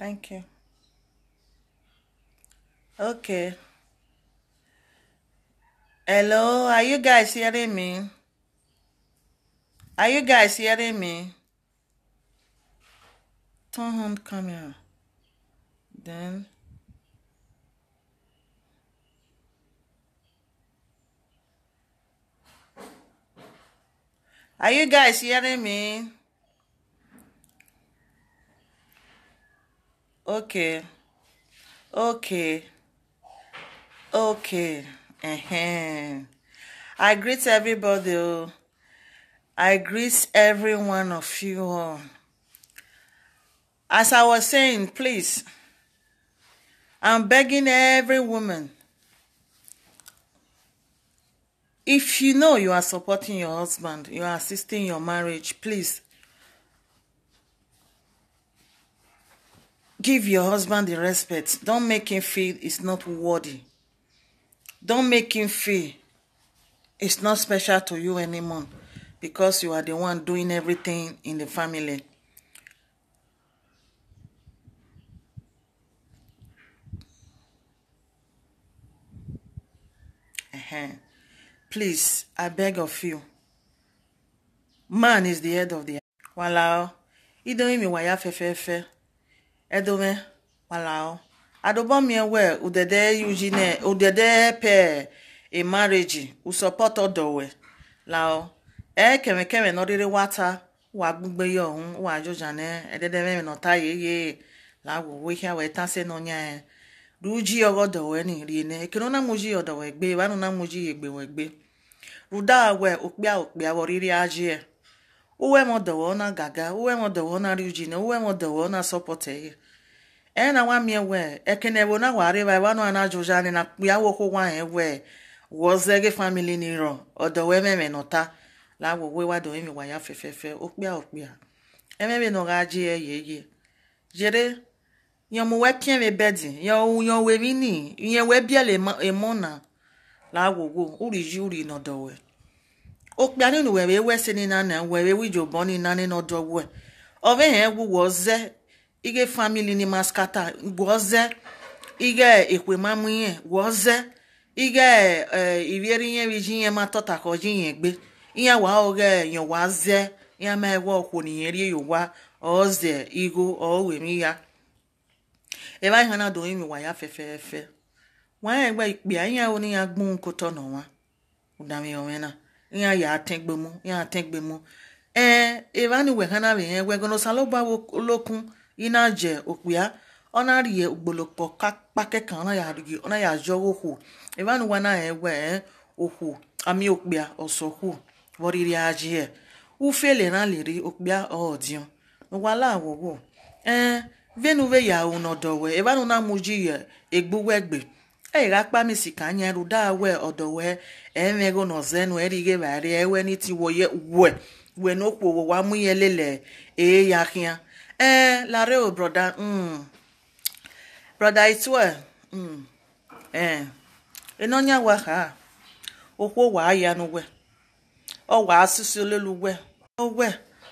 Thank you. Okay. Hello, are you guys hearing me? Are you guys hearing me? Turn on camera. Then. Are you guys hearing me? okay okay okay uh-huh. i greet everybody i greet every one of you all as i was saying please i'm begging every woman if you know you are supporting your husband you are assisting your marriage please give your husband the respect don't make him feel he's not worthy don't make him feel it's not special to you anymore because you are the one doing everything in the family uh-huh. please i beg of you man is the head of the walao idoyin mi wàyà fẹfẹẹfẹ. edome walao adobomiewe udede eugene udede pe emareji usopoto dowe lao ekemekeme noriri wata wa gbugbe ya ọhụụ wa ajụja na ededememe nọta ya eye lagwo wehia wee tase n'ọnya ya e. ruji ọgọdọwe niri ne ekere na muji ọdọwe gbe wanụ na muji egbe wegbe ruda we okpia okpia riri ajị ya e. uwemo dewona gaga uwemo dewona ryujine uwemo dewona sopote ena wamie we ekenewo na wari ba e wanu ana jojani na ya wo ko wa he we wozege family ni ro odo we meme nota la wo we wa do e mi wa ya fefefe opia opia emebe no ga ji eyeye jere yan mo we pien we bedi yan o yan ni yan we biele e mona la wo wo uri ji uri no do we okpia were ewe si ni nana were ewe ijobo ni nani n'ọdọ wẹ ọbẹ yẹn ige family ni maskata gwọzẹ ige ekwe mamu yẹn gwọzẹ ige ìrírí ihe rí jí yẹn máa tọ́ta kọ jí yẹn gbé ìyẹn wàá ya ẹ bá yẹn náà ya ya ya ategbe mu ya ategbe mu ee eh, evani we hana be hen eh, wegono salo ba wo lokun ina je opia ona riye ugbolopo kapa kekan ona ya rigi ona ya jo wo hu evani eh, wa na ewe ohu ami opia oso hu woriri aji e ufele ran lere opia odion wala wowo ee venu ve ya unodowe evani na muji ya egbugwegbe eyi akpa mi si ka anya ruda wee odo wee emego no zenu erige bari ewe niti wo ye we we no wa mu ye lele e ya hia ee la re o brother broda mm. brother it's well mm eh enonya wa ha okwo wa ya no we o wa asisi olelu we o we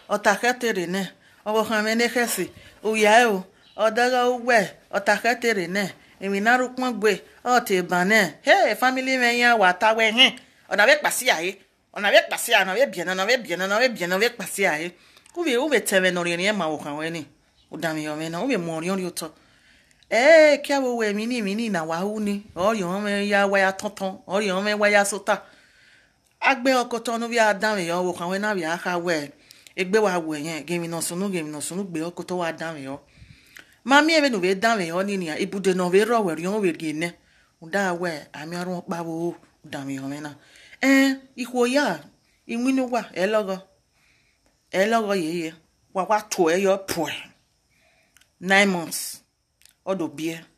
otaketere ne owo ha me ne khesi o ya o odaga o otaketere ne iminaru kpɔngbe ɔte banɛ he family mɛ nya wa tawɛ hɛ ɔna bɛ kpasi ya ye ɔna bɛ kpasi ya ɔna bɛ biɛnɛ ɔna bɛ biɛnɛ ɔna bɛ biɛnɛ ɔna bɛ kpasi ya ye ube ube tɛmɛ nɔri yɛ ma wɔ kan wɛ ni o dami yɔ mɛ na ube mɔri yɔ tɔ ɛɛ kia wo wɛ mini mini ya waya tɔntɔn ɔri yɔn waya sota agbɛ ɔkɔtɔ nu bi a dami na bi a ka wɛ egbe wa wɛ yɛ geminɔsunu geminɔsunu gbe ɔkɔtɔ wa mami ebe nu ve da ve yɔ nini ibu de nɔ ve rɔ wɛ riɔ wɛ ge ne da wɛ ami ɔrɔ kpa wo da mi yɔ mɛ na ɛ eh, ikuo ya iwinu wa ɛlɔgɔ e ɛlɔgɔ e yeye wa wa to ɛyɔ e pɔɛ nine months ɔdo bie.